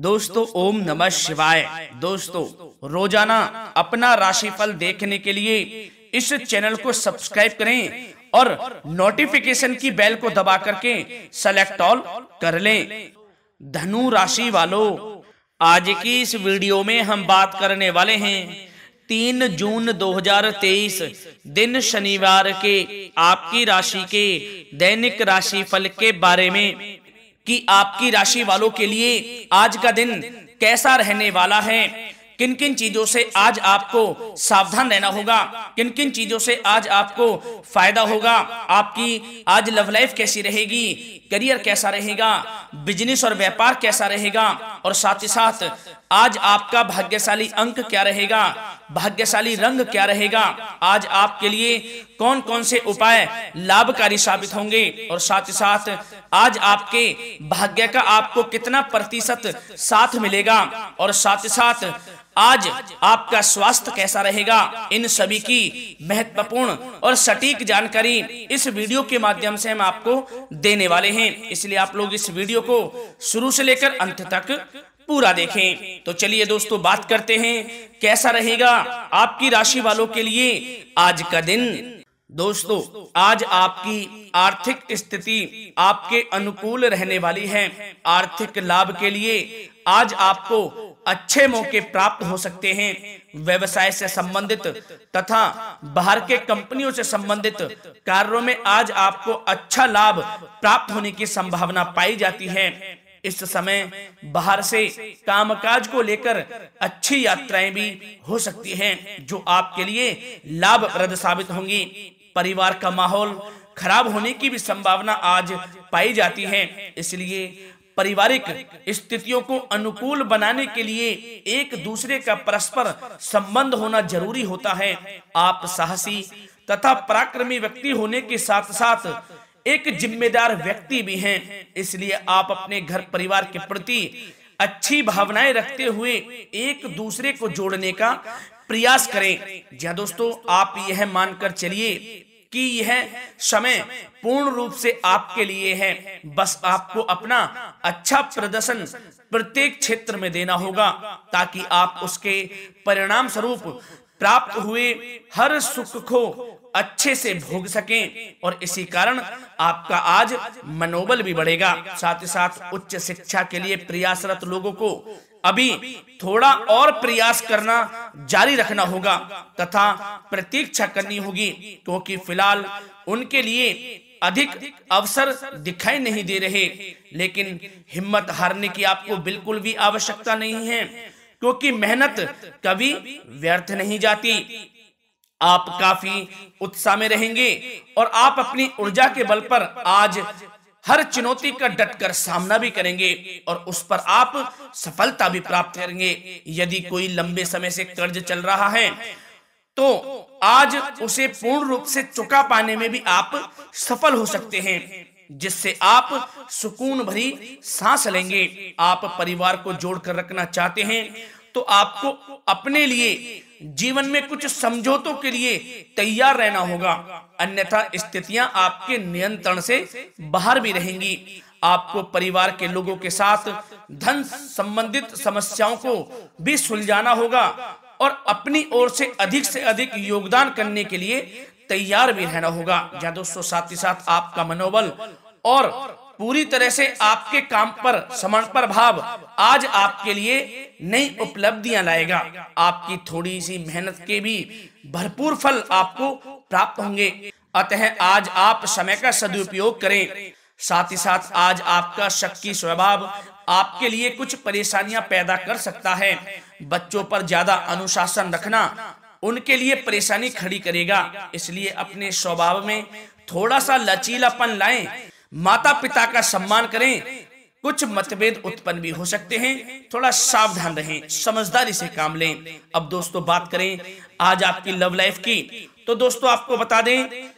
दोस्तों ओम नमः शिवाय दोस्तों रोजाना अपना राशिफल देखने के लिए इस चैनल को सब्सक्राइब करें और नोटिफिकेशन की बेल को दबा करके सेलेक्ट ऑल कर लें धनु राशि वालों आज की इस वीडियो में हम बात करने वाले हैं तीन जून 2023 दिन शनिवार के आपकी राशि के दैनिक राशि फल के बारे में कि आपकी राशि वालों के लिए आज का दिन कैसा रहने वाला है किन किन चीजों से आज आपको सावधान रहना होगा किन किन चीजों से आज आपको फायदा होगा आपकी आज लव लाइफ कैसी रहेगी करियर कैसा रहेगा बिजनेस और व्यापार कैसा रहेगा और साथ ही साथ आज आपका भाग्यशाली अंक क्या रहेगा भाग्यशाली रंग क्या रहेगा आज आपके लिए कौन कौन से उपाय लाभकारी साबित होंगे और साथ ही साथ आज आपके भाग्य का आपको कितना प्रतिशत साथ मिलेगा और साथ ही साथ आज आपका स्वास्थ्य कैसा रहेगा इन सभी की महत्वपूर्ण और सटीक जानकारी इस वीडियो के माध्यम से हम आपको देने वाले हैं इसलिए आप लोग इस वीडियो को शुरू से लेकर अंत तक पूरा देखें तो चलिए दोस्तों बात करते हैं कैसा रहेगा आपकी राशि वालों के लिए आज का दिन दोस्तों आज आपकी आर्थिक स्थिति आपके अनुकूल रहने वाली है आर्थिक लाभ के लिए आज आपको अच्छे मौके प्राप्त हो सकते हैं व्यवसाय से संबंधित तथा बाहर के कंपनियों से संबंधित कार्यों में आज आपको अच्छा लाभ प्राप्त होने की संभावना पाई जाती है इस समय बाहर से कामकाज को लेकर अच्छी यात्राएं भी हो सकती हैं जो आपके लिए लाभप्रद साबित होंगी परिवार का माहौल खराब होने की भी संभावना आज पाई जाती है इसलिए पारिवारिक स्थितियों को अनुकूल बनाने के लिए एक दूसरे का परस्पर संबंध होना जरूरी होता है आप साहसी तथा पराक्रमी व्यक्ति होने के साथ साथ एक जिम्मेदार व्यक्ति भी हैं इसलिए आप अपने घर परिवार के प्रति अच्छी भावनाएं रखते हुए एक दूसरे को जोड़ने का प्रयास करें जी हाँ दोस्तों आप यह मानकर चलिए कि यह समय पूर्ण रूप से आपके लिए है बस आपको अपना अच्छा प्रदर्शन प्रत्येक क्षेत्र में देना होगा ताकि आप उसके परिणाम स्वरूप प्राप्त हुए हर सुख को अच्छे से भोग सकें और इसी कारण आपका आज मनोबल भी बढ़ेगा साथ ही साथ उच्च शिक्षा के लिए प्रयासरत लोगों को अभी थोड़ा और प्रयास करना जारी रखना होगा तथा प्रतीक्षा करनी होगी क्योंकि फिलहाल उनके लिए अधिक अवसर दिखाई नहीं दे रहे लेकिन हिम्मत हारने की आपको बिल्कुल भी आवश्यकता नहीं है क्योंकि मेहनत कभी व्यर्थ नहीं जाती आप काफी उत्साह में रहेंगे और आप अपनी ऊर्जा के बल पर आज हर चुनौती का डटकर सामना भी करेंगे और उस पर आप सफलता भी प्राप्त करेंगे यदि कोई लंबे समय से कर्ज चल रहा है तो आज उसे पूर्ण रूप से चुका पाने में भी आप सफल हो सकते हैं जिससे आप सुकून भरी सांस लेंगे आप परिवार को जोड़कर रखना चाहते हैं तो आपको अपने लिए जीवन में कुछ समझौतों के लिए तैयार रहना होगा अन्यथा स्थितियां आपके नियंत्रण से बाहर भी रहेंगी आपको परिवार के लोगों के साथ धन संबंधित समस्याओं को भी सुलझाना होगा और अपनी ओर से अधिक से अधिक योगदान करने के लिए तैयार भी रहना होगा या दोस्तों साथ ही साथ आपका मनोबल और पूरी तरह से आपके काम पर समर्पण भाव आज आपके लिए नई उपलब्धियां लाएगा आपकी थोड़ी सी मेहनत के भी भरपूर फल आपको प्राप्त होंगे अतः आज आप समय का सदुपयोग करें साथ ही साथ आज आपका शक्की स्वभाव आपके लिए कुछ परेशानियां पैदा कर सकता है बच्चों पर ज्यादा अनुशासन रखना उनके लिए परेशानी खड़ी करेगा इसलिए अपने स्वभाव में थोड़ा सा लचीलापन लाएं माता पिता का सम्मान करें कुछ मतभेद उत्पन्न भी हो सकते हैं थोड़ा सावधान रहें समझदारी से काम लें अब दोस्तों बात करें आज आपकी लव लाइफ की तो दोस्तों आपको बता दें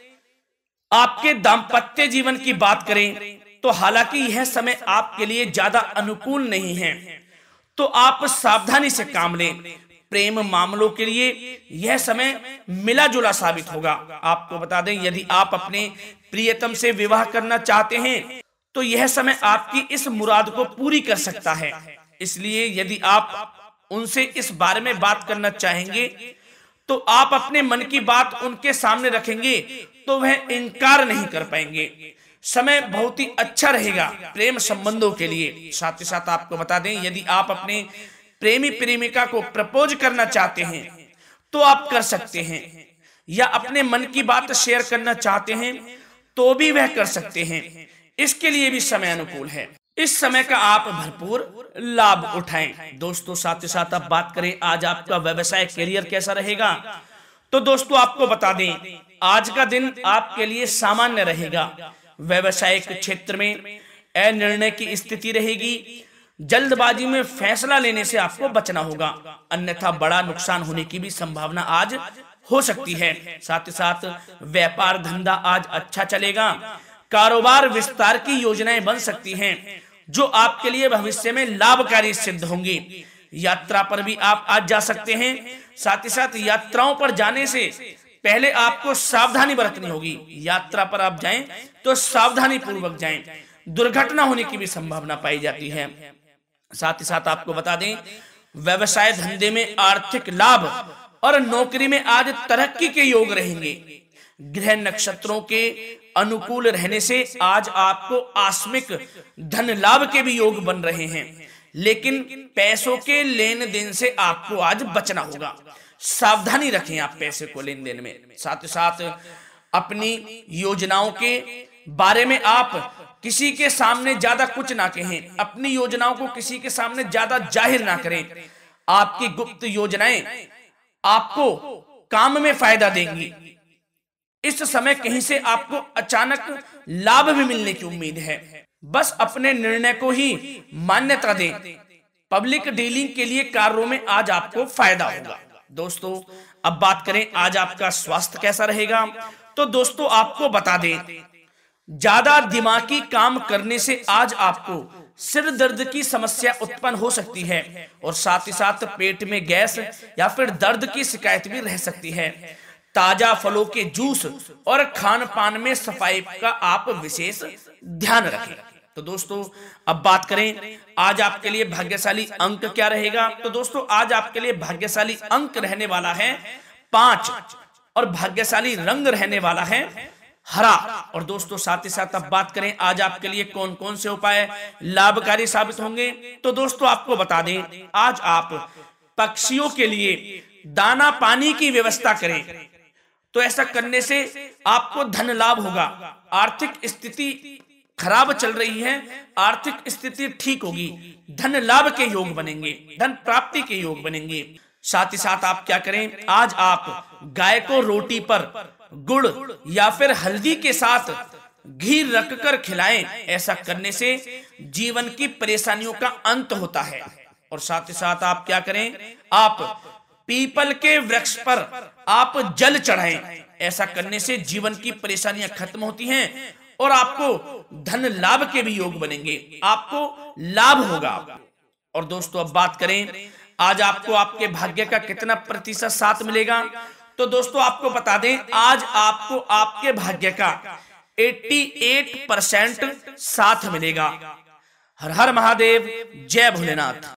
आपके दाम्पत्य जीवन की बात करें तो हालांकि यह समय आपके लिए ज्यादा अनुकूल नहीं है तो आप सावधानी से काम लें प्रेम मामलों के लिए यह समय मिला जुला साबित होगा आपको बता दें यदि आप अपने प्रियतम से विवाह करना चाहते हैं तो यह समय आपकी इस मुराद को पूरी कर सकता है इसलिए यदि आप उनसे इस बारे में बात करना चाहेंगे तो आप अपने मन की बात उनके सामने रखेंगे तो वह इनकार नहीं कर पाएंगे समय बहुत ही अच्छा रहेगा प्रेम संबंधों के लिए साथ ही साथ आपको बता दें यदि आप अपने प्रेमी प्रेमिका को प्रपोज करना चाहते हैं तो आप कर सकते हैं या अपने मन की बात शेयर करना चाहते हैं तो भी वह कर सकते हैं इसके लिए भी समय अनुकूल है इस समय का आप भरपूर लाभ उठाएं दोस्तों साथ ही साथ आप बात करें आज आपका व्यवसाय करियर कैसा रहेगा तो दोस्तों आपको बता दें आज का दिन आपके लिए सामान्य रहेगा व्यवसायिक क्षेत्र में अनिर्णय की स्थिति रहेगी जल्दबाजी में फैसला लेने से आपको बचना होगा अन्यथा बड़ा नुकसान होने की भी संभावना आज हो सकती है साथ ही साथ व्यापार धंधा आज अच्छा चलेगा कारोबार विस्तार की योजनाएं बन सकती हैं जो आपके लिए भविष्य में लाभकारी सिद्ध होंगी यात्रा पर भी आप आज जा सकते हैं साथ ही साथ यात्राओं पर जाने से पहले आपको सावधानी बरतनी होगी यात्रा पर आप जाएं तो सावधानी पूर्वक जाएं दुर्घटना होने की भी संभावना पाई जाती है साथ ही साथ आपको बता दें व्यवसाय धंधे में आर्थिक लाभ और नौकरी में आज तरक्की के योग रहेंगे ग्रह नक्षत्रों के अनुकूल रहने से आज आपको आस्मिक धन लाभ के भी योग बन रहे हैं लेकिन पैसों के लेन देन से आपको आज बचना होगा सावधानी रखें आप पैसे को लेन देन में साथ साथ अपनी योजनाओं के बारे में आप किसी के सामने ज्यादा कुछ ना कहें अपनी योजनाओं को किसी के सामने ज्यादा जाहिर ना करें आपकी गुप्त योजनाएं आपको काम में फायदा देंगी इस समय कहीं से आपको अचानक लाभ भी मिलने की उम्मीद है बस अपने निर्णय को ही मान्यता दें पब्लिक डीलिंग के लिए कार्यों में आज आपको फायदा होगा दोस्तों अब बात करें आज आपका स्वास्थ्य कैसा रहेगा तो दोस्तों आपको बता दें ज्यादा दिमागी काम करने से आज आपको सिर दर्द की समस्या उत्पन्न हो सकती है और साथ ही साथ पेट में गैस या फिर दर्द की शिकायत भी रह सकती है ताजा फलों के जूस और खान पान में सफाई का आप विशेष ध्यान रखें तो दोस्तों अब बात करें आज आपके लिए भाग्यशाली अंक क्या रहेगा तो दोस्तों आज आपके लिए भाग्यशाली अंक रहने वाला है पांच और भाग्यशाली रंग रहने वाला है हरा और दोस्तों साथ ही साथ अब बात करें आज आपके लिए कौन कौन से उपाय लाभकारी साबित होंगे तो दोस्तों आपको बता दें आज आप पक्षियों के लिए दाना पानी की व्यवस्था करें तो ऐसा करने से आपको धन लाभ होगा आर्थिक स्थिति खराब चल रही है आर्थिक स्थिति ठीक होगी धन लाभ के योग बनेंगे धन प्राप्ति के योग बनेंगे साथ ही साथ आप क्या करें आज आप गाय को रोटी पर गुड़ या फिर हल्दी के साथ घी रखकर खिलाएं ऐसा करने से जीवन की परेशानियों का अंत होता है और साथ ही साथ आप क्या करें आप पीपल के वृक्ष पर आप जल चढ़ाएं ऐसा करने से जीवन की परेशानियां खत्म होती हैं और आपको धन लाभ के भी योग बनेंगे आपको लाभ होगा और दोस्तों अब बात करें आज आपको आपके भाग्य का कितना प्रतिशत साथ मिलेगा तो दोस्तों आपको बता दें आज आपको आपके भाग्य का 88 परसेंट साथ मिलेगा हर हर महादेव जय भोलेनाथ